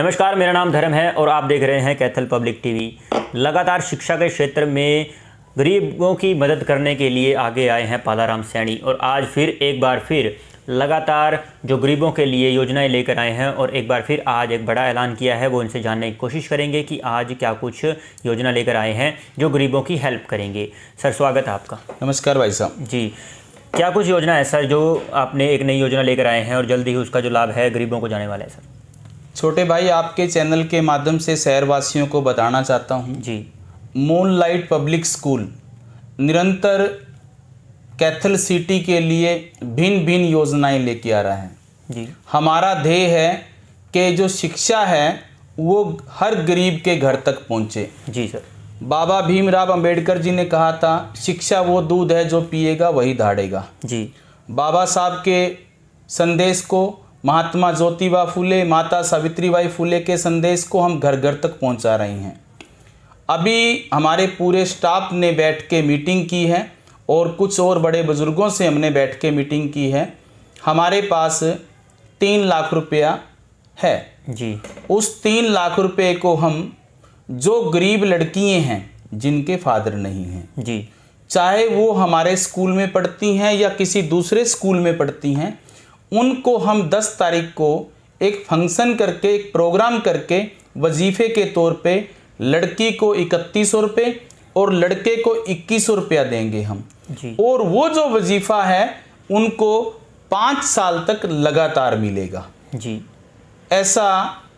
नमस्कार मेरा नाम धर्म है और आप देख रहे हैं कैथल पब्लिक टीवी लगातार शिक्षा के क्षेत्र में गरीबों की मदद करने के लिए आगे आए हैं पालाराम सैनी और आज फिर एक बार फिर लगातार जो गरीबों के लिए योजनाएं लेकर आए हैं और एक बार फिर आज एक बड़ा ऐलान किया है वो उनसे जानने की कोशिश करेंगे कि आज क्या कुछ योजना लेकर आए हैं जो गरीबों की हेल्प करेंगे सर स्वागत है आपका नमस्कार भाई साहब जी क्या कुछ योजना है सर जो आपने एक नई योजना लेकर आए हैं और जल्दी ही उसका जो लाभ है गरीबों को जाने वाला है सर छोटे भाई आपके चैनल के माध्यम से शहरवासियों को बताना चाहता हूँ जी मून लाइट पब्लिक स्कूल निरंतर कैथल सिटी के लिए भिन्न भिन्न योजनाएं लेके आ रहा है जी हमारा ध्येय है कि जो शिक्षा है वो हर गरीब के घर तक पहुंचे जी सर बाबा भीमराव अंबेडकर जी ने कहा था शिक्षा वो दूध है जो पिएगा वही धाड़ेगा जी बाबा साहब के संदेश को महात्मा ज्योतिबा फूले माता सावित्रीबाई फूले के संदेश को हम घर घर तक पहुंचा रहे हैं अभी हमारे पूरे स्टाफ ने बैठ के मीटिंग की है और कुछ और बड़े बुज़ुर्गों से हमने बैठ के मीटिंग की है हमारे पास तीन लाख रुपया है जी उस तीन लाख रुपये को हम जो गरीब लड़कियां हैं जिनके फादर नहीं हैं जी चाहे वो हमारे स्कूल में पढ़ती हैं या किसी दूसरे स्कूल में पढ़ती हैं उनको हम 10 तारीख को एक फंक्शन करके एक प्रोग्राम करके वजीफ़े के तौर पे लड़की को इकतीस सौ रुपये और लड़के को इक्कीस सौ रुपया देंगे हम जी और वो जो वजीफ़ा है उनको पाँच साल तक लगातार मिलेगा जी ऐसा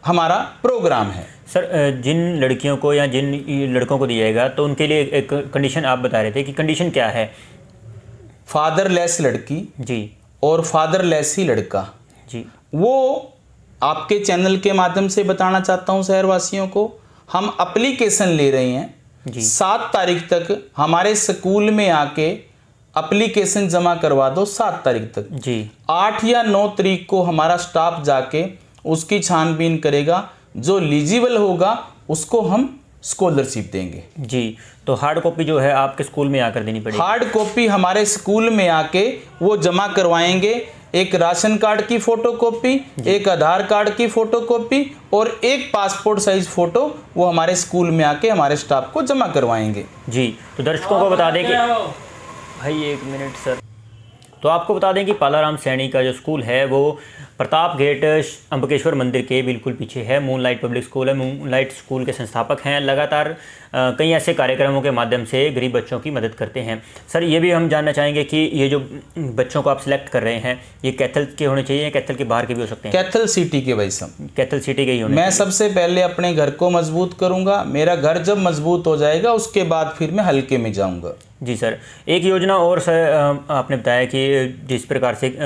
हमारा प्रोग्राम है सर जिन लड़कियों को या जिन लड़कों को दिया जाएगा तो उनके लिए एक कंडीशन आप बता रहे थे कि कंडीशन क्या है फादरलेस लड़की जी और फादर ही लड़का जी वो आपके चैनल के माध्यम से बताना चाहता हूँ शहरवासियों को हम अप्लीकेशन ले रहे हैं सात तारीख तक हमारे स्कूल में आके अप्लीकेशन जमा करवा दो सात तारीख तक जी आठ या नौ तारीख को हमारा स्टाफ जाके उसकी छानबीन करेगा जो लीजिबल होगा उसको हम स्कॉलरशिप देंगे जी तो हार्ड कॉपी जो है आपके स्कूल में आकर देनी पड़ेगी हार्ड कॉपी हमारे स्कूल में आके वो जमा करवाएंगे एक राशन कार्ड की फोटोकॉपी एक आधार कार्ड की फोटोकॉपी और एक पासपोर्ट साइज फोटो वो हमारे स्कूल में आके हमारे स्टाफ को जमा करवाएंगे जी तो दर्शकों को बता दें कि भाई एक मिनट सर तो आपको बता दें कि पालाराम सैनी का जो स्कूल है वो प्रताप गेट अम्बकेश्वर मंदिर के बिल्कुल पीछे है मूनलाइट पब्लिक स्कूल है मूनलाइट स्कूल के संस्थापक हैं लगातार कई ऐसे कार्यक्रमों के माध्यम से गरीब बच्चों की मदद करते हैं सर ये भी हम जानना चाहेंगे कि ये जो बच्चों को आप सिलेक्ट कर रहे हैं ये कैथल के होने चाहिए या कैथल के बाहर के भी हो सकते हैं कैथल सिटी के भाई साहब कैथल सिटी के ही होने मैं सबसे पहले अपने घर को मजबूत करूँगा मेरा घर जब मजबूत हो जाएगा उसके बाद फिर मैं हल्के में जाऊँगा जी सर एक योजना और सर आपने बताया कि जिस प्रकार से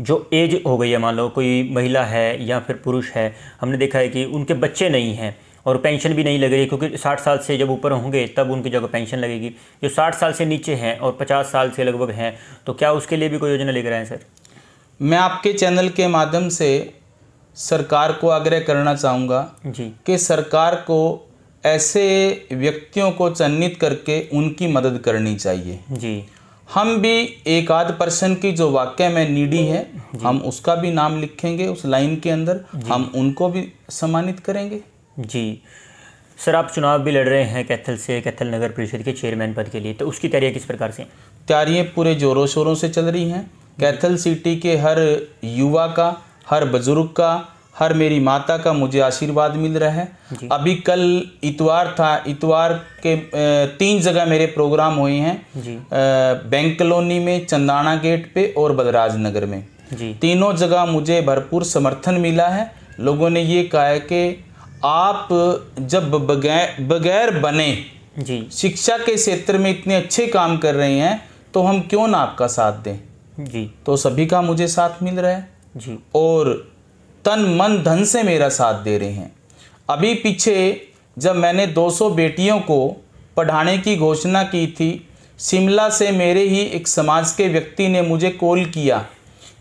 जो एज हो गई है मान लो कोई महिला है या फिर पुरुष है हमने देखा है कि उनके बच्चे नहीं हैं और पेंशन भी नहीं लग रही क्योंकि 60 साल से जब ऊपर होंगे तब उनकी जगह पेंशन लगेगी जो 60 साल से नीचे हैं और 50 साल से लगभग हैं तो क्या उसके लिए भी कोई योजना लेकर आए सर मैं आपके चैनल के माध्यम से सरकार को आग्रह करना चाहूँगा जी कि सरकार को ऐसे व्यक्तियों को चिन्हित करके उनकी मदद करनी चाहिए जी हम भी एक आध पर्सन की जो वाक्य में नीडी है हम उसका भी नाम लिखेंगे उस लाइन के अंदर हम उनको भी सम्मानित करेंगे जी सर आप चुनाव भी लड़ रहे हैं कैथल से कैथल नगर परिषद के चेयरमैन पद के लिए तो उसकी तैयारियाँ किस प्रकार से तैयारियाँ पूरे जोरों शोरों से चल रही हैं कैथल सिटी के हर युवा का हर बुजुर्ग का हर मेरी माता का मुझे आशीर्वाद मिल रहा है अभी कल इतवार था इतवार के तीन जगह मेरे प्रोग्राम हुए हैं बैंक कॉलोनी में चंदाना गेट पे और बदराज नगर में तीनों जगह मुझे भरपूर समर्थन मिला है लोगों ने ये कहा है कि आप जब बगैर बगैर बने जी शिक्षा के क्षेत्र में इतने अच्छे काम कर रहे हैं तो हम क्यों ना आपका साथ दें जी तो सभी का मुझे साथ मिल रहा है जी और तन मन धन से मेरा साथ दे रहे हैं अभी पीछे जब मैंने 200 बेटियों को पढ़ाने की घोषणा की थी शिमला से मेरे ही एक समाज के व्यक्ति ने मुझे कॉल किया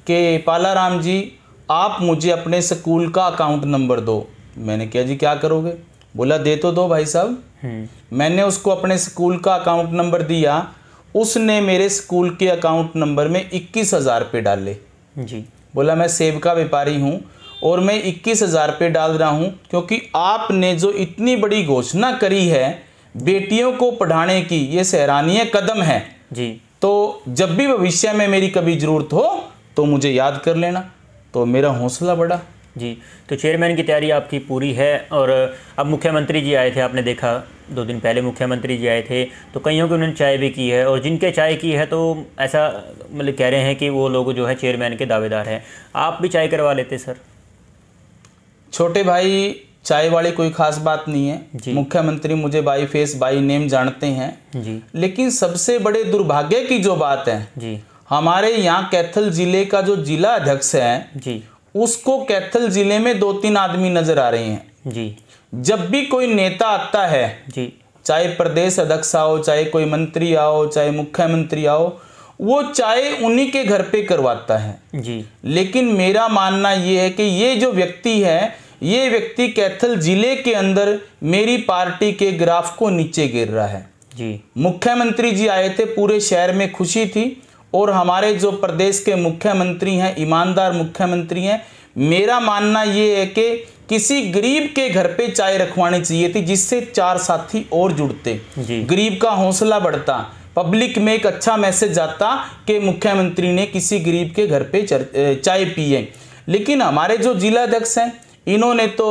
कि पालाराम जी आप मुझे अपने स्कूल का अकाउंट नंबर दो मैंने कहा जी क्या करोगे बोला दे तो दो भाई साहब हम्म। मैंने उसको अपने स्कूल का अकाउंट नंबर दिया उसने मेरे स्कूल के अकाउंट नंबर में इक्कीस हज़ार रुपये डाले जी बोला मैं सेब का व्यापारी हूँ और मैं इक्कीस हज़ार रुपये डाल रहा हूँ क्योंकि आपने जो इतनी बड़ी घोषणा करी है बेटियों को पढ़ाने की ये सराहनीय कदम है जी तो जब भी भविष्य में मेरी कभी ज़रूरत हो तो मुझे याद कर लेना तो मेरा हौसला बढ़ा जी तो चेयरमैन की तैयारी आपकी पूरी है और अब मुख्यमंत्री जी आए थे आपने देखा दो दिन पहले मुख्यमंत्री जी आए थे तो कईयों की उन्होंने चाय भी की है और जिनके चाय की है तो ऐसा मतलब कह रहे हैं कि वो लोग जो है चेयरमैन के दावेदार हैं आप भी चाय करवा लेते सर छोटे भाई चाय वाली कोई खास बात नहीं है मुख्यमंत्री मुझे बाई फेस बाई नेम जानते हैं जी। लेकिन सबसे बड़े दुर्भाग्य की जो बात है जी। हमारे यहाँ कैथल जिले का जो जिला अध्यक्ष है जी। उसको कैथल जिले में दो तीन आदमी नजर आ रहे हैं जी। जब भी कोई नेता आता है जी। चाहे प्रदेश अध्यक्ष आओ चाहे कोई मंत्री आओ चाहे मुख्यमंत्री आओ वो चाय उन्हीं के घर पे करवाता है जी लेकिन मेरा मानना ये है कि ये जो व्यक्ति है ये व्यक्ति कैथल जिले के अंदर मेरी पार्टी के ग्राफ को नीचे गिर रहा है जी मुख्यमंत्री जी आए थे पूरे शहर में खुशी थी और हमारे जो प्रदेश के मुख्यमंत्री हैं ईमानदार मुख्यमंत्री हैं मेरा मानना ये है कि किसी गरीब के घर पे चाय रखवानी चाहिए थी जिससे चार साथी और जुड़ते गरीब का हौसला बढ़ता पब्लिक में एक अच्छा मैसेज जाता कि मुख्यमंत्री ने किसी गरीब के घर पे चाय पिए लेकिन हमारे जो जिला अध्यक्ष हैं इन्होंने तो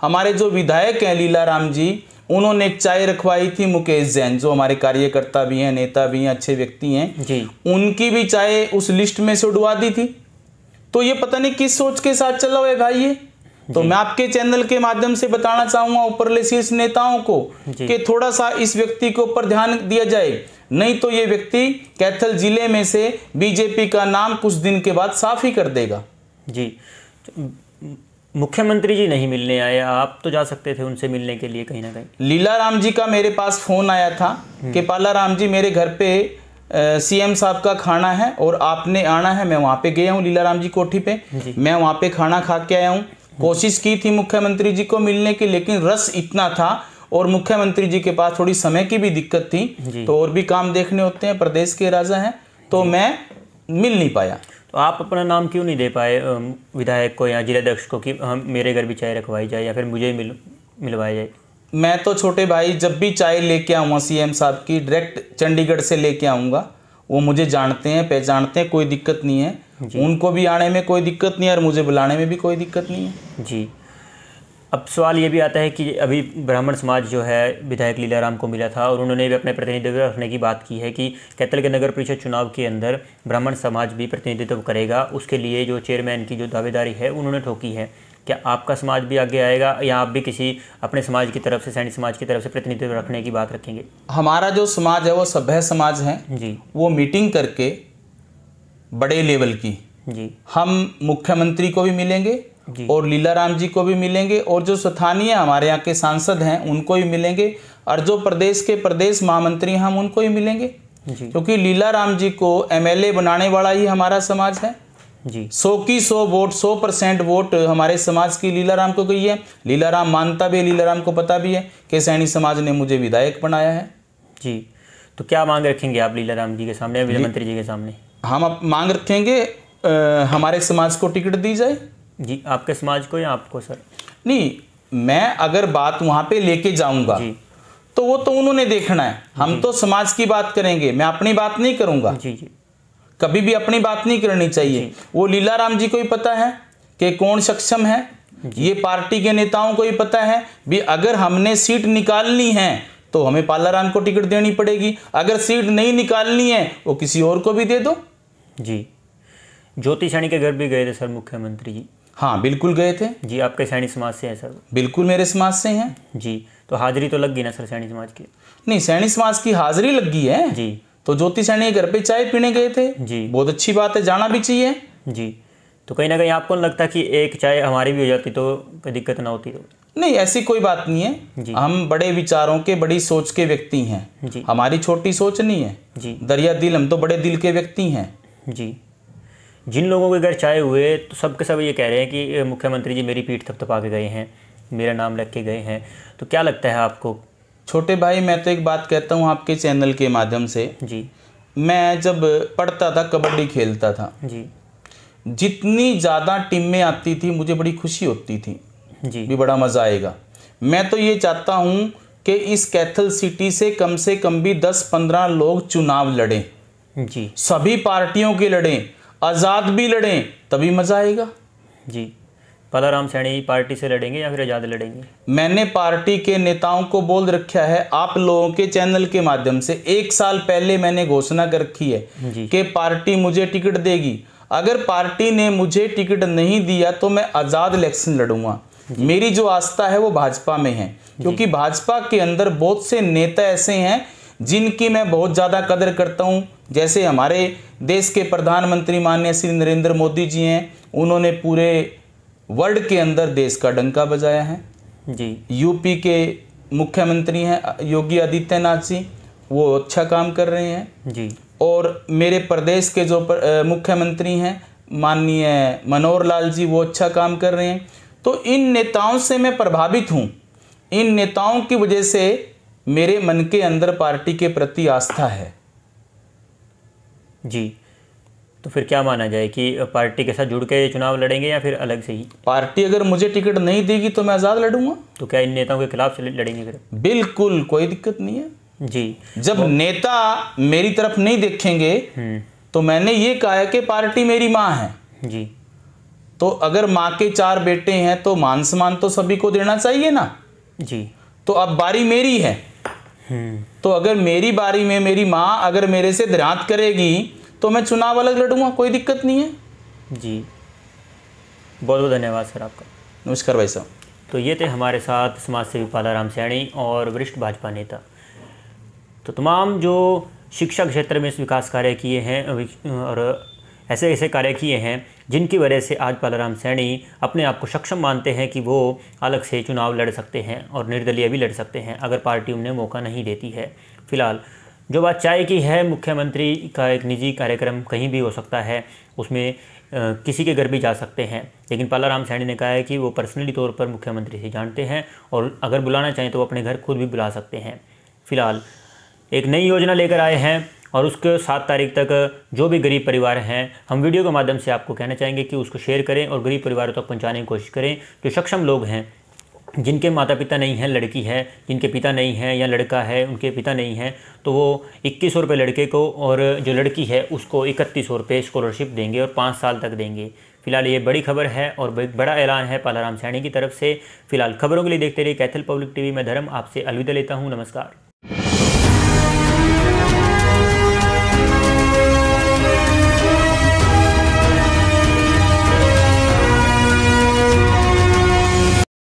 हमारे जो विधायक हैं राम जी उन्होंने एक चाय रखवाई थी मुकेश जैन जो हमारे कार्यकर्ता भी हैं नेता भी हैं अच्छे व्यक्ति हैं जी उनकी भी चाय उस लिस्ट में से उड़वा दी थी तो ये पता नहीं किस सोच के साथ चला हुआ है भाई ये तो मैं आपके चैनल के माध्यम से बताना चाहूंगा ऊपरले शीर्ष नेताओं को कि थोड़ा सा इस व्यक्ति के ऊपर ध्यान दिया जाए नहीं तो ये व्यक्ति कैथल जिले में से बीजेपी का नाम कुछ दिन के बाद साफ ही कर देगा जी मुख्यमंत्री जी नहीं मिलने आए आप तो जा सकते थे उनसे मिलने के लिए कहीं ना कहीं लीला राम जी का मेरे पास फ़ोन आया था हम्म। कि पाला राम जी मेरे घर पे सीएम साहब का खाना है और आपने आना है मैं वहाँ पे गया हूँ लीला राम जी कोठी पे जी। मैं वहाँ पे खाना खा के आया हूँ कोशिश की थी मुख्यमंत्री जी को मिलने की लेकिन रस इतना था और मुख्यमंत्री जी के पास थोड़ी समय की भी दिक्कत थी तो और भी काम देखने होते हैं प्रदेश के राजा हैं तो मैं मिल नहीं पाया तो आप अपना नाम क्यों नहीं दे पाए विधायक को या जिलाध्यक्ष को कि हम मेरे घर भी चाय रखवाई जाए या फिर मुझे मिल मिलवाया जाए मैं तो छोटे भाई जब भी चाय लेके आऊँगा सीएम साहब की डायरेक्ट चंडीगढ़ से लेके आऊँगा वो मुझे जानते हैं पहचानते हैं कोई दिक्कत नहीं है उनको भी आने में कोई दिक्कत नहीं है और मुझे बुलाने में भी कोई दिक्कत नहीं है जी अब सवाल ये भी आता है कि अभी ब्राह्मण समाज जो है विधायक लीलाराम को मिला था और उन्होंने भी अपने प्रतिनिधित्व रखने की बात की है कि कैथल के नगर परिषद चुनाव के अंदर ब्राह्मण समाज भी प्रतिनिधित्व करेगा उसके लिए जो चेयरमैन की जो दावेदारी है उन्होंने ठोकी है क्या आपका समाज भी आगे आएगा या आप भी किसी अपने समाज की तरफ से सैनिक समाज की तरफ से प्रतिनिधित्व रखने की बात रखेंगे हमारा जो समाज है वो सभ्य समाज है जी वो मीटिंग करके बड़े लेवल की जी हम मुख्यमंत्री को भी मिलेंगे और लीला राम जी को भी मिलेंगे और जो स्थानीय हमारे यहाँ के सांसद हैं उनको भी मिलेंगे और जो प्रदेश के प्रदेश महामंत्री हम उनको ही मिलेंगे क्योंकि राम जी को एमएलए बनाने वाला ही हमारा समाज है जी सौ की सौ वोट सौ परसेंट वोट हमारे समाज की राम को गई है लीला राम मानता भी है राम को पता भी है कि सैनी समाज ने मुझे विधायक बनाया है जी तो क्या मांग रखेंगे आप लीला राम जी के सामने मंत्री जी के सामने हम मांग रखेंगे आ, हमारे समाज को टिकट दी जाए जी आपके समाज को या आपको सर नहीं मैं अगर बात वहां पे लेके जाऊंगा तो वो तो उन्होंने देखना है हम तो समाज की बात करेंगे मैं अपनी बात नहीं करूंगा जी जी कभी भी अपनी बात नहीं करनी चाहिए वो लीला राम जी को ही पता है कि कौन सक्षम है ये पार्टी के नेताओं को ही पता है भी अगर हमने सीट निकालनी है तो हमें पालाराम को टिकट देनी पड़ेगी अगर सीट नहीं निकालनी है वो किसी और को भी दे दो जी ज्योति सैनी के घर भी गए थे सर मुख्यमंत्री जी हाँ बिल्कुल गए थे जी आपके सैनी समाज से हैं सर बिल्कुल मेरे समाज से हैं जी तो हाजिरी तो लग गई ना सर सैनी समाज की नहीं सैनी समाज की हाजिरी लग गई है जी तो ज्योति सैनी घर पे चाय पीने गए थे जी बहुत अच्छी बात है जाना भी चाहिए जी तो कहीं ना कहीं आपको नहीं लगता कि एक चाय हमारी भी हो जाती तो कोई दिक्कत ना होती तो नहीं ऐसी कोई बात नहीं है हम बड़े विचारों के बड़ी सोच के व्यक्ति हैं हमारी छोटी सोच नहीं है जी दरिया दिल हम तो बड़े दिल के व्यक्ति हैं जी जिन लोगों के घर चाय हुए तो सब के सब ये कह रहे हैं कि मुख्यमंत्री जी मेरी पीठ थपथपा के गए हैं मेरा नाम रख के गए हैं तो क्या लगता है आपको छोटे भाई मैं तो एक बात कहता हूँ आपके चैनल के माध्यम से जी मैं जब पढ़ता था कबड्डी खेलता था जी जितनी ज़्यादा टीमें आती थी मुझे बड़ी खुशी होती थी जी भी बड़ा मज़ा आएगा मैं तो ये चाहता हूँ कि इस कैथल सिटी से कम से कम भी दस पंद्रह लोग चुनाव लड़ें जी सभी पार्टियों के लड़ें आज़ाद भी लड़ें तभी मज़ा आएगा जी पालाराम सैनी पार्टी से लड़ेंगे या फिर आज़ाद लड़ेंगे मैंने पार्टी के नेताओं को बोल रखा है आप लोगों के चैनल के माध्यम से एक साल पहले मैंने घोषणा कर रखी है कि पार्टी मुझे टिकट देगी अगर पार्टी ने मुझे टिकट नहीं दिया तो मैं आज़ाद इलेक्शन लड़ूंगा मेरी जो आस्था है वो भाजपा में है क्योंकि भाजपा के अंदर बहुत से नेता ऐसे हैं जिनकी मैं बहुत ज़्यादा कदर करता हूँ जैसे हमारे देश के प्रधानमंत्री माननीय श्री नरेंद्र मोदी जी हैं उन्होंने पूरे वर्ल्ड के अंदर देश का डंका बजाया है जी यूपी के मुख्यमंत्री हैं योगी आदित्यनाथ जी वो अच्छा काम कर रहे हैं जी और मेरे प्रदेश के जो मुख्यमंत्री हैं माननीय मनोहर लाल जी वो अच्छा काम कर रहे हैं तो इन नेताओं से मैं प्रभावित हूँ इन नेताओं की वजह से मेरे मन के अंदर पार्टी के प्रति आस्था है जी तो फिर क्या माना जाए कि पार्टी के साथ जुड़ के चुनाव लड़ेंगे या फिर अलग से ही पार्टी अगर मुझे टिकट नहीं देगी तो मैं आज़ाद लड़ूंगा तो क्या इन नेताओं के खिलाफ लड़ेंगे फिर बिल्कुल कोई दिक्कत नहीं है जी जब तो... नेता मेरी तरफ नहीं देखेंगे हम्म। तो मैंने ये कहा है कि पार्टी मेरी माँ है जी तो अगर माँ के चार बेटे हैं तो मान सम्मान तो सभी को देना चाहिए ना जी तो अब बारी मेरी है तो अगर मेरी बारी में मेरी माँ अगर मेरे से देहात करेगी तो मैं चुनाव अलग लड़ूंगा कोई दिक्कत नहीं है जी बहुत बहुत धन्यवाद सर आपका नमस्कार भाई साहब तो ये थे हमारे साथ समाज सेवी पालाराम सैणी और वरिष्ठ भाजपा नेता तो तमाम जो शिक्षा क्षेत्र में इस विकास कार्य किए हैं और ऐसे ऐसे कार्य किए हैं जिनकी वजह से आज बलराम सैनी अपने आप को सक्षम मानते हैं कि वो अलग से चुनाव लड़ सकते हैं और निर्दलीय भी लड़ सकते हैं अगर पार्टी उन्हें मौका नहीं देती है फिलहाल जो बात चाय की है मुख्यमंत्री का एक निजी कार्यक्रम कहीं भी हो सकता है उसमें किसी के घर भी जा सकते हैं लेकिन पालाराम सैनी ने कहा है कि वो पर्सनली तौर पर मुख्यमंत्री से जानते हैं और अगर बुलाना चाहें तो वो अपने घर खुद भी बुला सकते हैं फिलहाल एक नई योजना लेकर आए हैं और उसके सात तारीख तक जो भी गरीब परिवार हैं हम वीडियो के माध्यम से आपको कहना चाहेंगे कि उसको शेयर करें और गरीब परिवारों तक पहुँचाने की कोशिश करें जो सक्षम लोग हैं जिनके माता पिता नहीं हैं लड़की है जिनके पिता नहीं हैं या लड़का है उनके पिता नहीं हैं तो वो इक्कीस सौ रुपये लड़के को और जो लड़की है उसको इकतीस सौ रुपये स्कॉलरशिप देंगे और पाँच साल तक देंगे फिलहाल ये बड़ी खबर है और बड़ा ऐलान है पालाराम सैनी की तरफ से फिलहाल खबरों के लिए देखते रहिए कैथल पब्लिक टीवी में धर्म आपसे अलविदा लेता हूँ नमस्कार